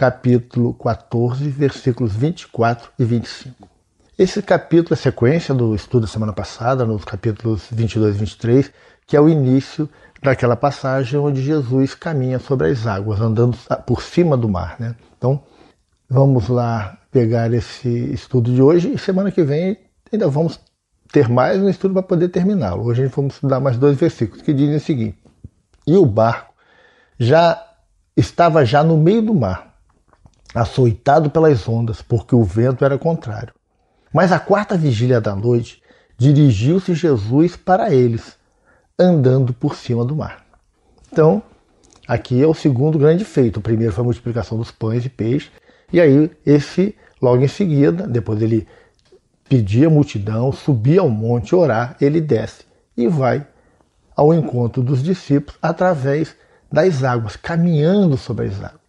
capítulo 14, versículos 24 e 25. Esse capítulo é sequência do estudo da semana passada, nos capítulos 22 e 23, que é o início daquela passagem onde Jesus caminha sobre as águas, andando por cima do mar. Né? Então, vamos lá pegar esse estudo de hoje e semana que vem ainda vamos ter mais um estudo para poder terminá-lo. Hoje a gente vamos estudar mais dois versículos que dizem o seguinte: E o barco já estava já no meio do mar, açoitado pelas ondas, porque o vento era contrário. Mas à quarta vigília da noite, dirigiu-se Jesus para eles, andando por cima do mar. Então, aqui é o segundo grande feito. O primeiro foi a multiplicação dos pães e peixes, e aí esse, logo em seguida, depois ele pedia a multidão, subia ao monte orar, ele desce e vai ao encontro dos discípulos através das águas, caminhando sobre as águas.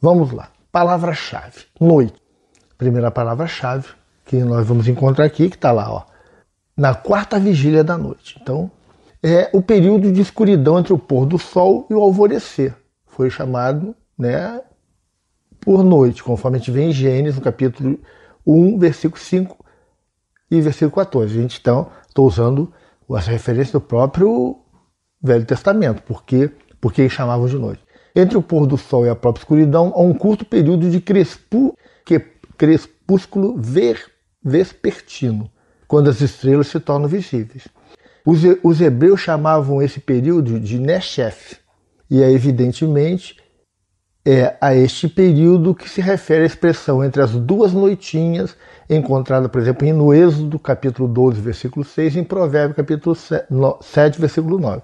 Vamos lá. Palavra-chave: noite. Primeira palavra-chave que nós vamos encontrar aqui, que está lá, ó, na quarta vigília da noite. Então, é o período de escuridão entre o pôr do sol e o alvorecer. Foi chamado, né, por noite, conforme a gente vê em Gênesis, no capítulo 1, versículo 5 e versículo 14. A gente, então, estou usando essa referência do próprio Velho Testamento, porque, porque eles chamavam de noite. Entre o pôr do sol e a própria escuridão há um curto período de crespu, que, crepúsculo ver, vespertino, quando as estrelas se tornam visíveis. Os, os hebreus chamavam esse período de Neshef, e é evidentemente é a este período que se refere a expressão entre as duas noitinhas, encontrada, por exemplo, no Êxodo, capítulo 12, versículo 6, e em Provérbio, capítulo 7, versículo 9.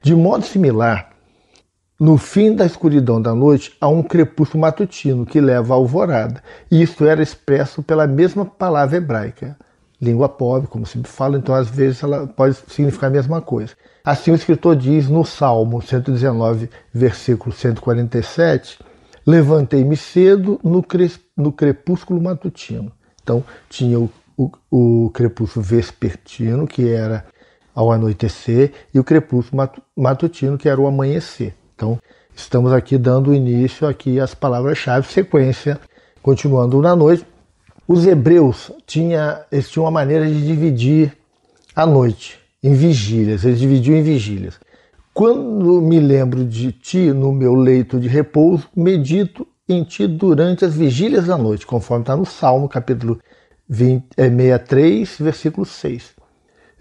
De modo similar, no fim da escuridão da noite há um crepúsculo matutino que leva à alvorada, e isso era expresso pela mesma palavra hebraica. Língua pobre, como sempre fala, então às vezes ela pode significar a mesma coisa. Assim o escritor diz no Salmo 119, versículo 147, levantei-me cedo no, cre... no, crepúsculo matutino. Então tinha o, o, o crepúsculo vespertino, que era ao anoitecer, e o crepúsculo matutino, que era o amanhecer. Então, estamos aqui dando início aqui às palavras-chave sequência, continuando na noite. Os hebreus tinha, este tinham uma maneira de dividir a noite em vigílias, eles dividiam em vigílias. Quando me lembro de ti no meu leito de repouso, medito em ti durante as vigílias da noite, conforme está no Salmo, capítulo 20, 63, é, versículo 6.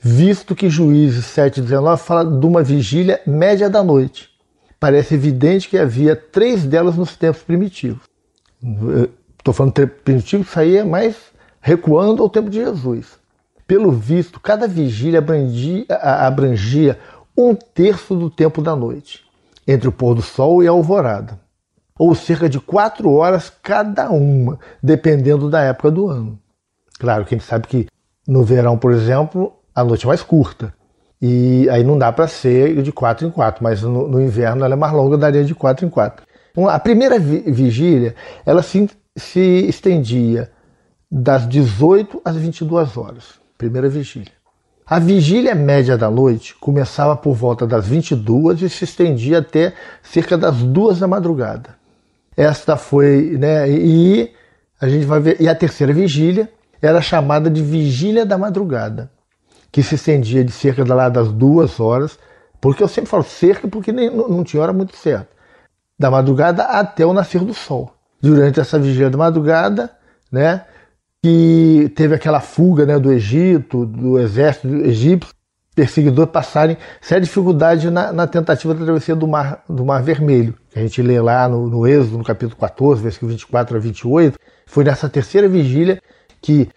Visto que Juízes 7,19 fala de uma vigília média da noite parece evidente que havia três delas nos tempos primitivos. Estou falando primitivo, isso aí é mais recuando ao tempo de Jesus. Pelo visto, cada vigília abrangia, abrangia um terço do tempo da noite, entre o pôr do sol e a alvorada, ou cerca de quatro horas cada uma, dependendo da época do ano. Claro, quem sabe que no verão, por exemplo, a noite é mais curta, e aí não dá para ser de 4 em 4, mas no, no, inverno ela é mais longa, daria de 4 em 4. a primeira vi vigília, ela se, se estendia das 18 às 22 horas. Primeira vigília. A vigília média da noite começava por volta das 22 e se estendia até cerca das 2 da madrugada. Esta foi, né, e a gente vai ver, e a terceira vigília era chamada de vigília da madrugada que se estendia de cerca lá das duas horas, porque eu sempre falo cerca porque nem, não tinha hora muito certa, da madrugada até o nascer do sol. Durante essa vigília da madrugada, né, que teve aquela fuga né, do Egito, do exército egípcio, perseguidor passarem sem dificuldade na, na, tentativa de atravessar do Mar, do mar Vermelho. Que a gente lê lá no, no Êxodo, no capítulo 14, versículo 24 a 28. Foi nessa terceira vigília que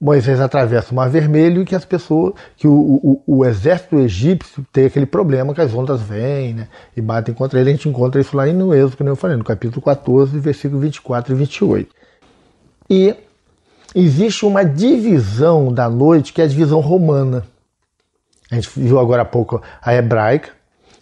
Moisés atravessa o Mar Vermelho e que as pessoas, que o, o, o, exército egípcio tem aquele problema que as ondas vêm né, e batem contra ele. A gente encontra isso lá no Êxodo, como eu falei, no capítulo 14, versículo 24 e 28. E existe uma divisão da noite que é a divisão romana. A gente viu agora há pouco a hebraica,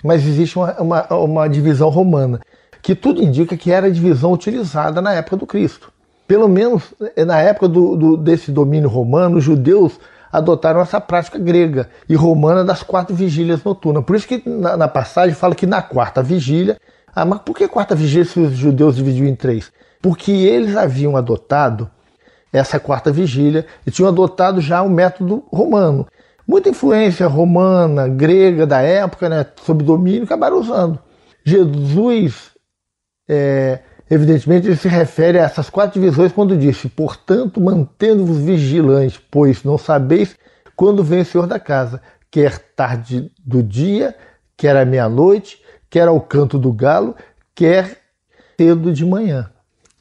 mas existe uma, uma, uma divisão romana, que tudo indica que era a divisão utilizada na época do Cristo. Pelo menos eh, na época do, do, desse domínio romano, os judeus adotaram essa prática grega e romana das quatro vigílias noturnas. Por isso que na, na passagem fala que na quarta vigília. Ah, mas por que quarta vigília se os judeus dividiu em três? Porque eles haviam adotado essa quarta vigília e tinham adotado já o método romano. Muita influência romana, grega da época, né, sob domínio, acabaram usando. Jesus é, Evidentemente, ele se refere a essas quatro divisões quando disse: Portanto, mantendo-vos vigilantes, pois não sabeis quando vem o Senhor da casa, quer tarde do dia, quer à meia-noite, quer ao canto do galo, quer cedo de manhã.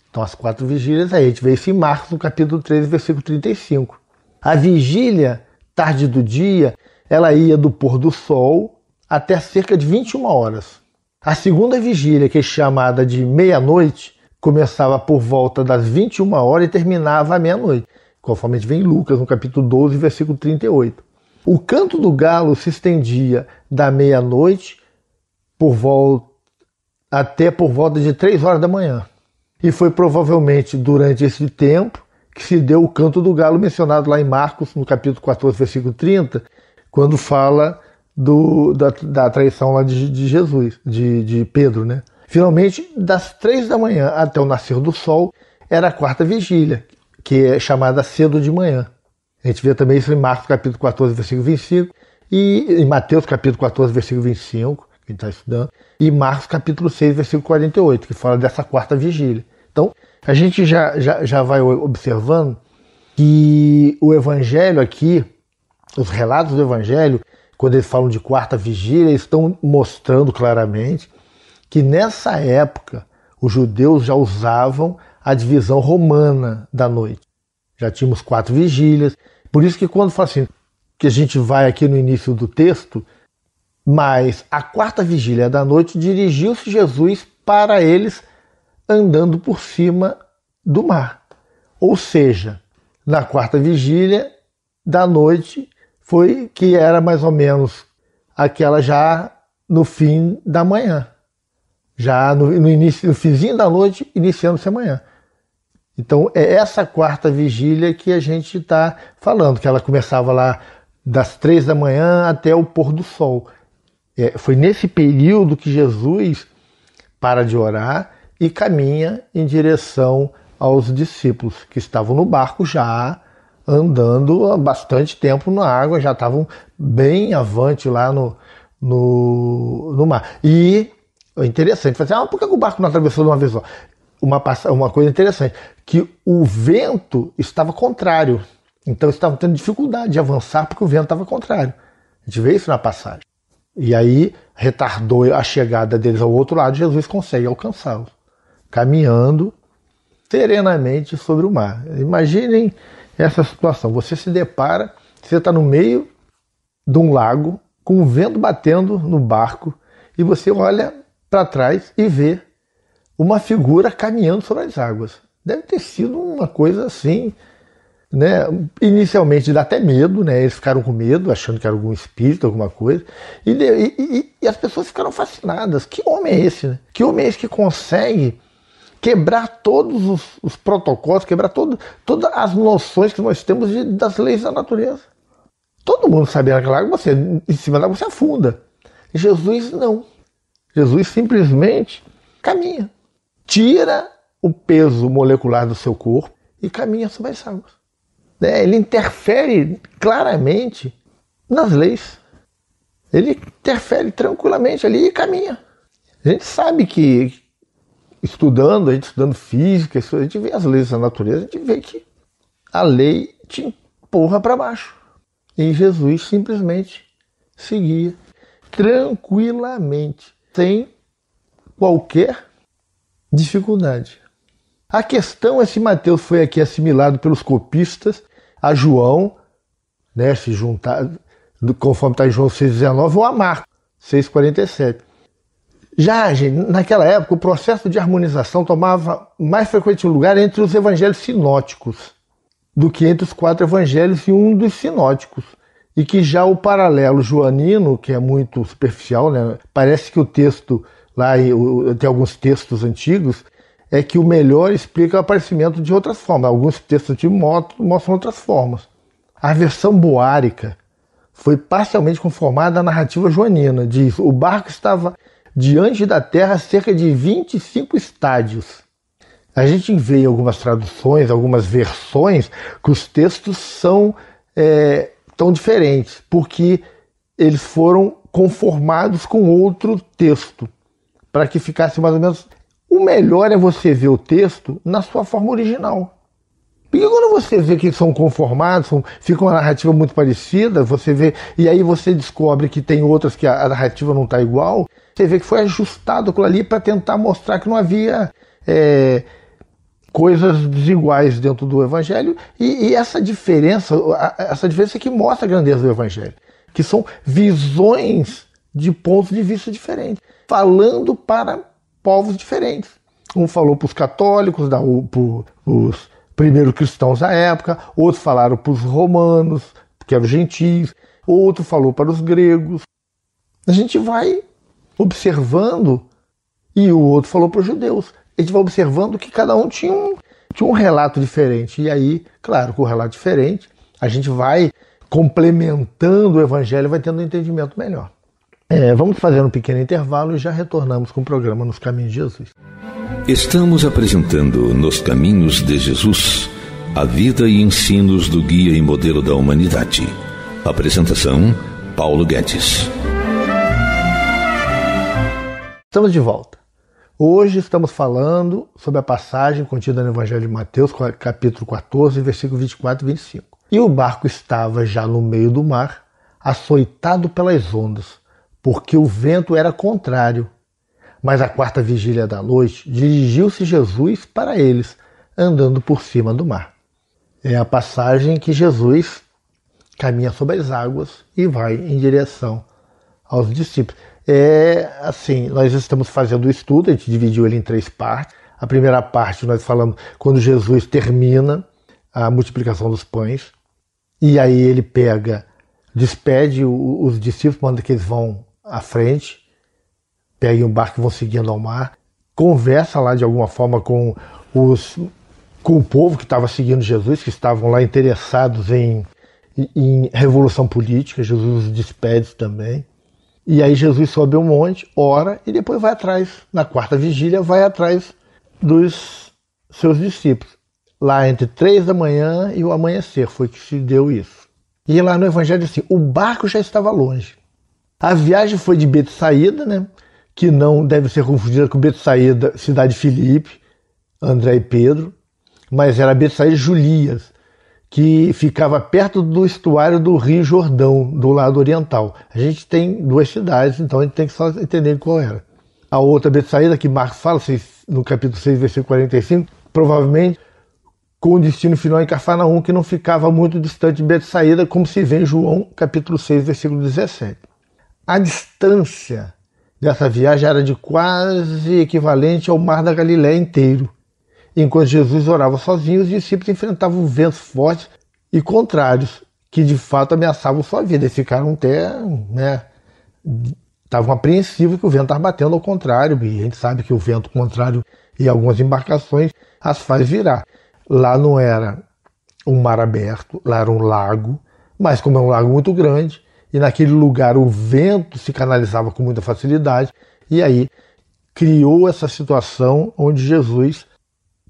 Então, as quatro vigílias aí, a gente vê isso em Marcos, no capítulo 13, versículo 35. A vigília, tarde do dia, ela ia do pôr do sol até cerca de 21 horas. A segunda vigília, que é chamada de meia-noite, começava por volta das 21 horas e terminava à meia-noite, conforme vem em Lucas, no capítulo 12, versículo 38. O canto do galo se estendia da meia-noite por volta até por volta de 3 horas da manhã. E foi provavelmente durante esse tempo que se deu o canto do galo mencionado lá em Marcos, no capítulo 14, versículo 30, quando fala do, da, da traição lá de, de Jesus, de, de Pedro, né? Finalmente, das três da manhã até o nascer do sol, era a quarta vigília, que é chamada cedo de manhã. A gente vê também isso em Marcos capítulo 14, versículo 25, e em Mateus capítulo 14, versículo 25, que a gente está estudando, e Marcos capítulo 6, versículo 48, que fala dessa quarta vigília. Então, a gente já, já, já vai observando que o evangelho aqui, os relatos do evangelho, quando eles falam de quarta vigília, eles estão mostrando claramente que nessa época os judeus já usavam a divisão romana da noite. Já tínhamos quatro vigílias. Por isso que quando fala assim, que a gente vai aqui no início do texto, mas a quarta vigília da noite dirigiu-se Jesus para eles andando por cima do mar. Ou seja, na quarta vigília da noite, foi que era mais ou menos aquela já no fim da manhã, já no, no início, no finzinho da noite, iniciando-se amanhã. Então é essa quarta vigília que a gente está falando, que ela começava lá das três da manhã até o pôr do sol. É, foi nesse período que Jesus para de orar e caminha em direção aos discípulos que estavam no barco já andando há bastante tempo na água, já estavam bem avante lá no, no, no mar. E é interessante, fazer, assim, ah, por que o barco não atravessou de uma vez só? Uma, uma coisa interessante, que o vento estava contrário. Então estavam tendo dificuldade de avançar porque o vento estava contrário. A gente vê isso na passagem. E aí retardou a chegada deles ao outro lado, Jesus consegue alcançá-los, caminhando serenamente sobre o mar. Imaginem essa situação. Você se depara, você está no meio de um lago, com o vento batendo no barco, e você olha para trás e vê uma figura caminhando sobre as águas. Deve ter sido uma coisa assim, né? Inicialmente dá até medo, né? Eles ficaram com medo, achando que era algum espírito, alguma coisa. E, e, e, e as pessoas ficaram fascinadas. Que homem é esse? Né? Que homem é esse que consegue quebrar todos os, os protocolos, quebrar todo, todas as noções que nós temos de, das leis da natureza. Todo mundo sabia que lá, você, em cima da água você afunda. Jesus não. Jesus simplesmente caminha. Tira o peso molecular do seu corpo e caminha sobre as águas. Né? Ele interfere claramente nas leis. Ele interfere tranquilamente ali e caminha. A gente sabe que, estudando, a gente estudando física, a gente vê as leis da natureza, a gente vê que a lei te empurra para baixo. E Jesus simplesmente seguia tranquilamente, sem qualquer dificuldade. A questão é se Mateus foi aqui assimilado pelos copistas a João, né, se juntar, conforme está em João 6,19, ou a Marcos 6,47. Já naquela época, o processo de harmonização tomava mais frequente lugar entre os evangelhos sinóticos do que entre os quatro evangelhos e um dos sinóticos, e que já o paralelo joanino, que é muito superficial, né, parece que o texto lá tem alguns textos antigos é que o melhor explica o aparecimento de outras formas. Alguns textos de moto mostram outras formas. A versão boárica foi parcialmente conformada à narrativa joanina. Diz: o barco estava diante da Terra cerca de 25 estádios. A gente vê em algumas traduções, algumas versões, que os textos são é, tão diferentes, porque eles foram conformados com outro texto, para que ficasse mais ou menos. O melhor é você ver o texto na sua forma original. Porque quando você vê que são conformados, fica uma narrativa muito parecida, você vê, e aí você descobre que tem outras que a, a narrativa não está igual, você vê que foi ajustado aquilo ali para tentar mostrar que não havia é, coisas desiguais dentro do Evangelho e, e essa diferença, essa diferença é que mostra a grandeza do Evangelho, que são visões de pontos de vista diferentes, falando para povos diferentes. Um falou para os católicos, para os primeiros cristãos da época, outros falaram para os romanos, que eram gentis, outro falou para os gregos. A gente vai observando, e o outro falou para os judeus. A gente vai observando que cada um tinha um, tinha um relato diferente. E aí, claro, com o relato diferente, a gente vai complementando o evangelho, vai tendo um entendimento melhor. É, vamos fazer um pequeno intervalo e já retornamos com o programa Nos Caminhos de Jesus. Estamos apresentando Nos Caminhos de Jesus a vida e ensinos do guia e modelo da humanidade. Apresentação: Paulo Guedes. Estamos de volta. Hoje estamos falando sobre a passagem contida no Evangelho de Mateus, capítulo 14, versículo 24 e 25. E o barco estava já no meio do mar, açoitado pelas ondas, porque o vento era contrário. Mas à quarta vigília da noite, dirigiu-se Jesus para eles, andando por cima do mar. É a passagem que Jesus caminha sobre as águas e vai em direção aos discípulos é assim: nós estamos fazendo o estudo, a gente dividiu ele em três partes. A primeira parte nós falamos quando Jesus termina a multiplicação dos pães, e aí ele pega, despede os discípulos, manda que eles vão à frente, peguem um barco e vão seguindo ao mar, conversa lá de alguma forma com os com o povo que estava seguindo Jesus, que estavam lá interessados em, em revolução política, Jesus os despede também. E aí Jesus sobe um monte, ora e depois vai atrás, na quarta vigília, vai atrás dos seus discípulos. Lá entre três da manhã e o amanhecer foi que se deu isso. E lá no Evangelho assim, o barco já estava longe. A viagem foi de Betsaída, né? que não deve ser confundida com Betsaída, cidade de Filipe, André e Pedro, mas era Betsaída Julias, que ficava perto do estuário do Rio Jordão, do lado oriental. A gente tem duas cidades, então a gente tem que só entender qual era. A outra Betsaida que Marcos fala, no capítulo 6, versículo 45, provavelmente com o destino final em Cafarnaum, que não ficava muito distante de Betsaida, como se vê em João, capítulo 6, versículo 17. A distância dessa viagem era de quase equivalente ao Mar da Galiléia inteiro. Enquanto Jesus orava sozinho, os discípulos enfrentavam ventos fortes e contrários, que de fato ameaçavam sua vida. E ficaram até, né, estavam apreensivos que o vento estava batendo ao contrário, e a gente sabe que o vento contrário e algumas embarcações as faz virar. Lá não era um mar aberto, lá era um lago, mas como é um lago muito grande, e naquele lugar o vento se canalizava com muita facilidade, e aí criou essa situação onde Jesus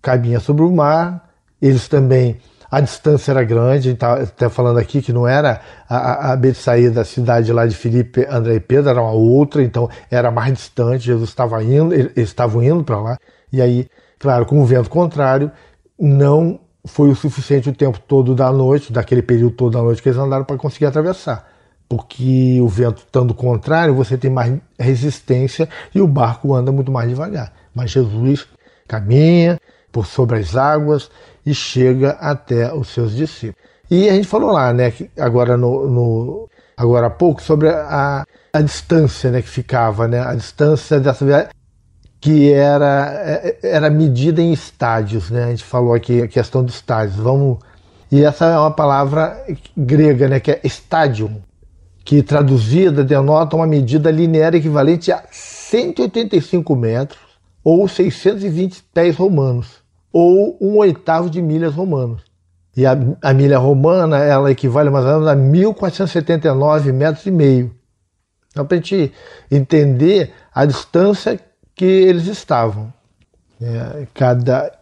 caminha sobre o mar, eles também. A distância era grande, tá, até falando aqui que não era a, a Betsaí da cidade lá de Filipe, André e Pedro, era uma outra, então era mais distante, Jesus estava indo, eles estavam indo para lá. E aí, claro, com o vento contrário, não foi o suficiente o tempo todo da noite, daquele período todo da noite que eles andaram para conseguir atravessar. Porque o vento estando contrário, você tem mais resistência e o barco anda muito mais devagar. Mas Jesus caminha, por sobre as águas e chega até os seus discípulos. E a gente falou lá, né, agora no, no agora há pouco sobre a, a distância, né, que ficava, né, a distância dessa viagem que era é, era medida em estádios, né? A gente falou aqui a questão dos estádios. Vamos e essa é uma palavra grega, né, que é estádio, que traduzida denota uma medida linear equivalente a 185 metros ou 620 pés romanos ou um oitavo de milhas romanas. E a, a, milha romana ela equivale mais ou menos a 1.479 metros e meio. Então, para a gente entender a distância que eles estavam, né? cada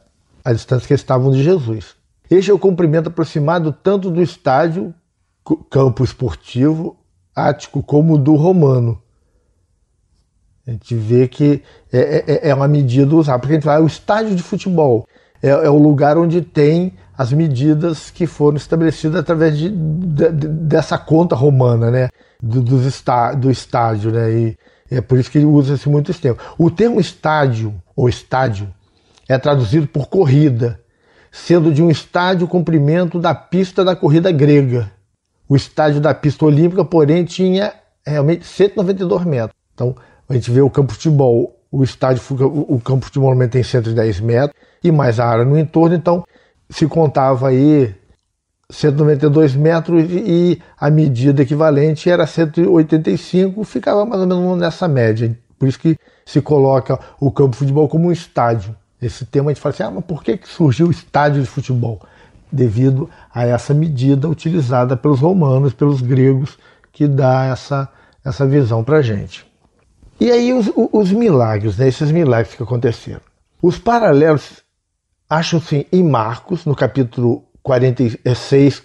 a distância que estavam de Jesus. Este é o comprimento aproximado tanto do estádio, campo esportivo, ático, como do romano. A gente vê que é, é, é uma medida usada, porque a gente fala, o estádio de futebol é, é o lugar onde tem as medidas que foram estabelecidas através de, de, dessa conta romana, né? Do, do, está, do estádio, né? E é por isso que usa-se muito esse termo. O termo estádio ou estádio é traduzido por corrida, sendo de um estádio o comprimento da pista da corrida grega. O estádio da pista olímpica, porém, tinha realmente 192 metros. Então, a gente vê o campo de futebol o estádio fica, o, o de Monumento tem 110 metros e mais a área no entorno, então se contava aí 192 metros e a medida equivalente era 185, ficava mais ou menos nessa média. Por isso que se coloca o campo de futebol como um estádio. Esse tema a gente fala assim, ah, mas por que, que surgiu o estádio de futebol? Devido a essa medida utilizada pelos romanos, pelos gregos, que dá essa, essa visão para a gente. E aí os, os milagres, né? esses milagres que aconteceram. Os paralelos acham-se assim, em Marcos, no capítulo 46,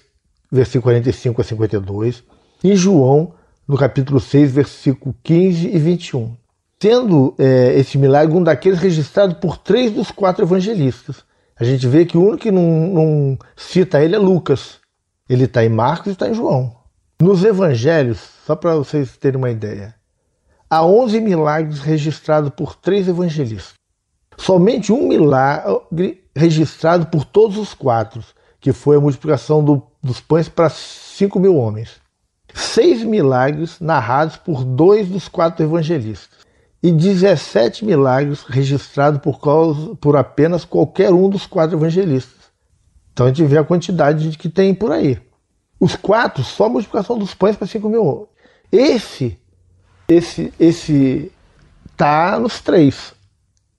versículo 45 a 52, em João, no capítulo 6, versículo 15 e 21. Sendo é, esse milagre um daqueles registrado por três dos quatro evangelistas. A gente vê que o único que não, não cita ele é Lucas. Ele está em Marcos e está em João. Nos evangelhos, só para vocês terem uma ideia, a 11 milagres registrados por três evangelistas. Somente um milagre registrado por todos os quatro, que foi a multiplicação do, dos pães para 5 mil homens. Seis milagres narrados por dois dos quatro evangelistas. E 17 milagres registrados por, causa, por apenas qualquer um dos quatro evangelistas. Então a gente vê a quantidade que tem por aí. Os quatro, só a multiplicação dos pães para 5 mil. homens. Esse esse esse tá nos três.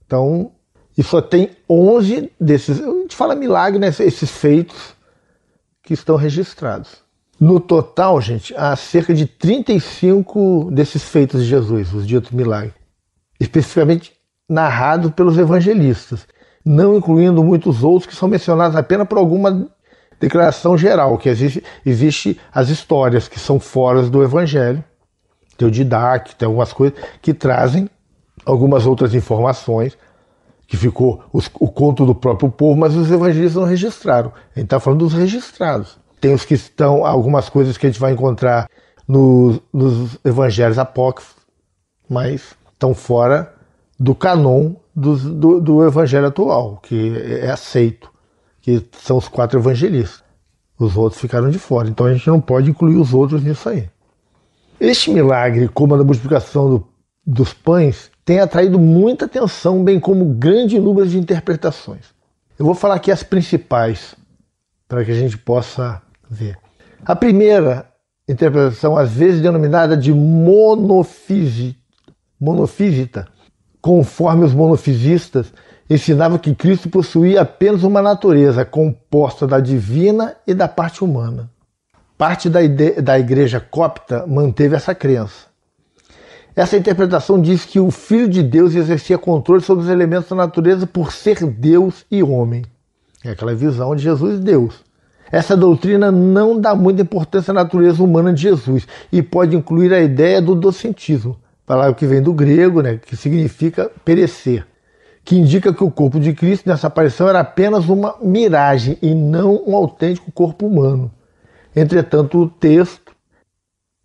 Então, e só tem 11 desses, a gente fala milagre, né, esses feitos que estão registrados. No total, gente, há cerca de 35 desses feitos de Jesus, os ditos milagres, especificamente narrados pelos evangelistas, não incluindo muitos outros que são mencionados apenas por alguma declaração geral, que existe, existe as histórias que são fora do evangelho, tem o DIDAC, tem algumas coisas que trazem algumas outras informações que ficou os, o conto do próprio povo, mas os evangelistas não registraram. A gente está falando dos registrados. Tem os que estão, algumas coisas que a gente vai encontrar no, nos evangelhos apócrifos, mas estão fora do canon do, do, do evangelho atual, que é, é aceito, que são os quatro evangelistas. Os outros ficaram de fora. Então a gente não pode incluir os outros nisso aí. Este milagre, como a da multiplicação do, dos pães, tem atraído muita atenção, bem como grande número de interpretações. Eu vou falar aqui as principais, para que a gente possa ver. A primeira interpretação, às vezes denominada de monofisita, monofisita conforme os monofisistas, ensinava que Cristo possuía apenas uma natureza composta da divina e da parte humana parte da, da igreja copta manteve essa crença. Essa interpretação diz que o Filho de Deus exercia controle sobre os elementos da natureza por ser Deus e homem. É aquela visão de Jesus e Deus. Essa doutrina não dá muita importância à natureza humana de Jesus e pode incluir a ideia do docentismo, palavra que vem do grego, né, que significa perecer, que indica que o corpo de Cristo nessa aparição era apenas uma miragem e não um autêntico corpo humano. Entretanto, o texto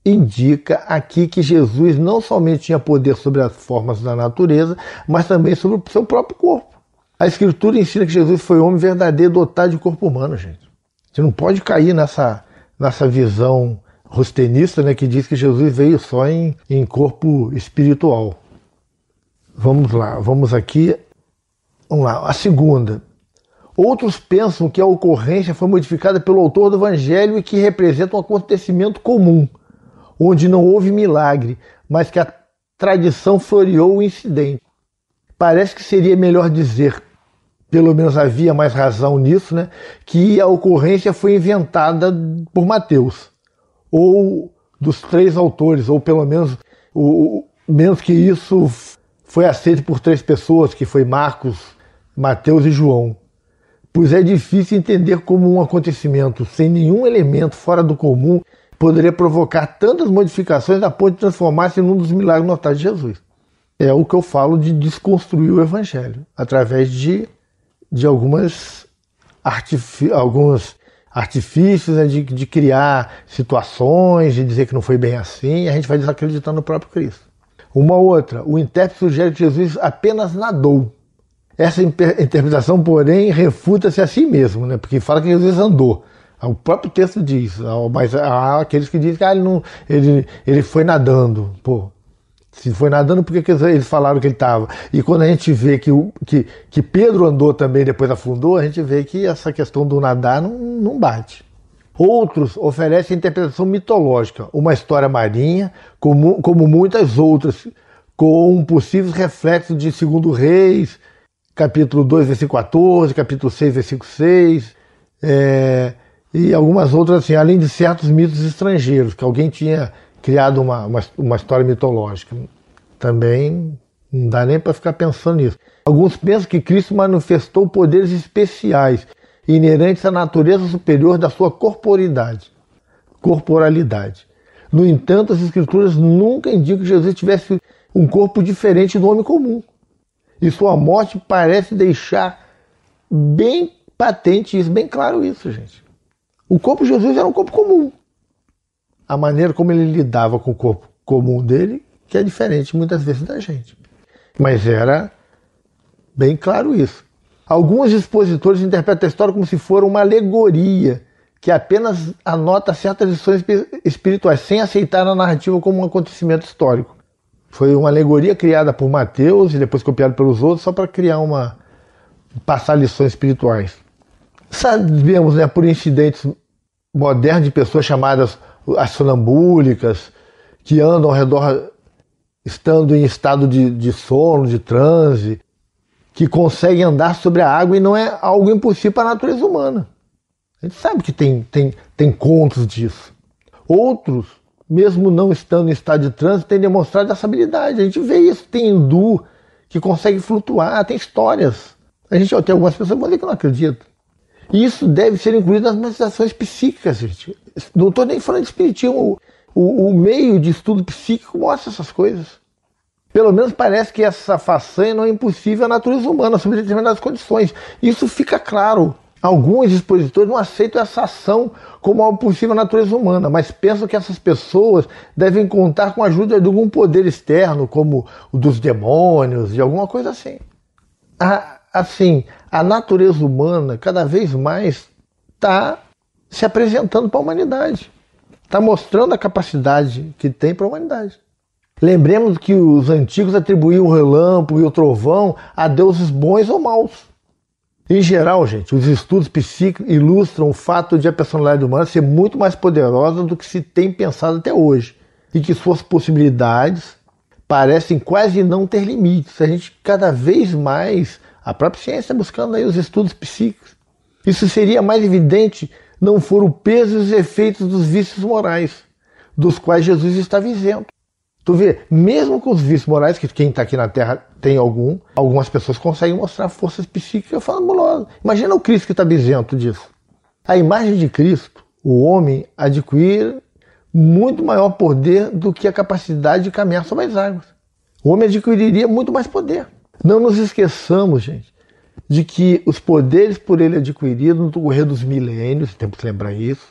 indica aqui que Jesus não somente tinha poder sobre as formas da natureza, mas também sobre o seu próprio corpo. A Escritura ensina que Jesus foi homem verdadeiro dotado de corpo humano, gente. Você não pode cair nessa, nessa visão rostenista né, que diz que Jesus veio só em, em corpo espiritual. Vamos lá, vamos aqui. Vamos lá, a segunda. Outros pensam que a ocorrência foi modificada pelo autor do evangelho e que representa um acontecimento comum, onde não houve milagre, mas que a tradição floreou o incidente. Parece que seria melhor dizer, pelo menos havia mais razão nisso, né, que a ocorrência foi inventada por Mateus, ou dos três autores, ou pelo menos o, menos que isso foi aceito por três pessoas, que foi Marcos, Mateus e João pois é difícil entender como um acontecimento sem nenhum elemento fora do comum poderia provocar tantas modificações a ponto de transformar-se num dos milagres notáveis de Jesus. É o que eu falo de desconstruir o evangelho através de, de algumas alguns artifícios né, de, de criar situações, de dizer que não foi bem assim, a gente vai desacreditar no próprio Cristo. Uma outra, o intérprete sugere que Jesus apenas nadou essa interpretação, porém, refuta-se a si mesmo, né? porque fala que Jesus andou. Ah, o próprio texto diz, ah, mas há aqueles que dizem que ah, ele, não, ele, ele foi nadando. Pô, se foi nadando, por que eles falaram que ele estava? E quando a gente vê que, o, que, que Pedro andou também depois afundou, a gente vê que essa questão do nadar não, não bate. Outros oferecem interpretação mitológica, uma história marinha, como, como muitas outras, com possíveis reflexos de Segundo Reis, capítulo 2, versículo 14, capítulo 6, versículo 6, é, e algumas outras, assim, além de certos mitos estrangeiros, que alguém tinha criado uma, uma, uma história mitológica. Também não dá nem para ficar pensando nisso. Alguns pensam que Cristo manifestou poderes especiais, inerentes à natureza superior da sua corporidade. corporalidade. No entanto, as Escrituras nunca indicam que Jesus tivesse um corpo diferente do homem comum. E sua morte parece deixar bem patente isso, bem claro isso, gente. O corpo de Jesus era um corpo comum. A maneira como ele lidava com o corpo comum dele, que é diferente muitas vezes da gente. Mas era bem claro isso. Alguns expositores interpretam a história como se fosse uma alegoria que é apenas anota certas lições espirituais, sem aceitar a narrativa como um acontecimento histórico foi uma alegoria criada por Mateus e depois copiada pelos outros só para criar uma passar lições espirituais. Sabemos, né, por incidentes modernos de pessoas chamadas as sonambúlicas, que andam ao redor estando em estado de, de sono, de transe, que conseguem andar sobre a água e não é algo impossível para a natureza humana. A gente sabe que tem, tem, tem contos disso. Outros mesmo não estando em estado de trânsito, tem demonstrado essa habilidade. A gente vê isso. Tem hindu que consegue flutuar, tem histórias. A gente ó, tem algumas pessoas que vão dizer que não acreditam. E isso deve ser incluído nas manifestações psíquicas, gente. Não estou nem falando de espiritismo. O, o, meio de estudo psíquico mostra essas coisas. Pelo menos parece que essa façanha não é impossível à natureza humana sob determinadas condições. Isso fica claro Alguns expositores não aceitam essa ação como algo possível natureza humana, mas pensam que essas pessoas devem contar com a ajuda de algum poder externo, como o dos demônios, de alguma coisa assim. A, assim, a natureza humana cada vez mais está se apresentando para a humanidade, está mostrando a capacidade que tem para a humanidade. Lembremos que os antigos atribuíam o relâmpago e o trovão a deuses bons ou maus em geral, gente, os estudos psíquicos ilustram o fato de a personalidade humana ser muito mais poderosa do que se tem pensado até hoje e que suas possibilidades parecem quase não ter limites. A gente cada vez mais, a própria ciência buscando aí os estudos psíquicos. Isso seria mais evidente não for o peso e os efeitos dos vícios morais, dos quais Jesus estava isento. Tu vê, mesmo com os vícios morais, que quem está aqui na Terra tem algum, algumas pessoas conseguem mostrar forças psíquicas fabulosas. Imagina o Cristo que está isento disso. A imagem de Cristo, o homem adquire muito maior poder do que a capacidade de caminhar sobre as águas. O homem adquiriria muito mais poder. Não nos esqueçamos, gente, de que os poderes por ele adquiridos no decorrer dos milênios, temos que lembrar isso,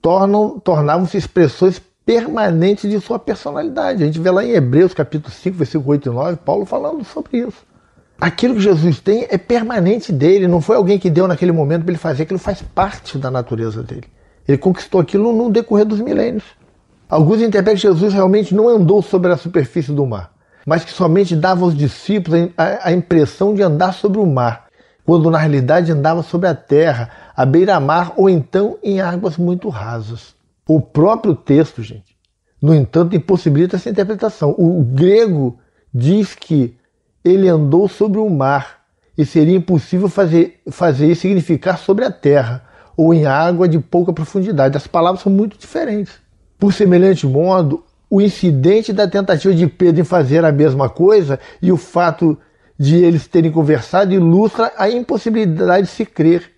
tornam, tornavam-se expressões permanente de sua personalidade. A gente vê lá em Hebreus capítulo 5, versículo 8 e 9, Paulo falando sobre isso. Aquilo que Jesus tem é permanente dele, não foi alguém que deu naquele momento para ele fazer, aquilo faz parte da natureza dele. Ele conquistou aquilo no decorrer dos milênios. Alguns interpretam que Jesus realmente não andou sobre a superfície do mar, mas que somente dava aos discípulos a, a impressão de andar sobre o mar, quando na realidade andava sobre a terra, à beira-mar ou então em águas muito rasas. O próprio texto, gente, no entanto, impossibilita essa interpretação. O grego diz que ele andou sobre o mar e seria impossível fazer, fazer isso significar sobre a terra ou em água de pouca profundidade. As palavras são muito diferentes. Por semelhante modo, o incidente da tentativa de Pedro em fazer a mesma coisa e o fato de eles terem conversado ilustra a impossibilidade de se crer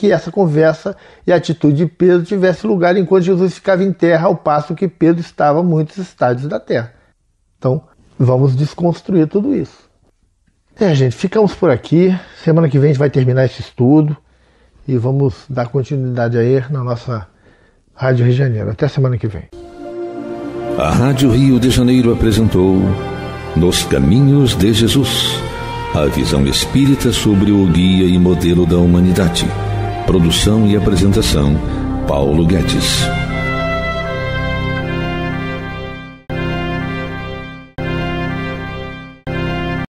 que essa conversa e atitude de Pedro tivesse lugar enquanto Jesus ficava em terra, ao passo que Pedro estava muitos estádios da terra. Então, vamos desconstruir tudo isso. É, gente, ficamos por aqui. Semana que vem a gente vai terminar esse estudo e vamos dar continuidade aí na nossa Rádio Rio de Janeiro. Até semana que vem. A Rádio Rio de Janeiro apresentou Nos Caminhos de Jesus a visão espírita sobre o guia e modelo da humanidade Produção e apresentação: Paulo Guedes.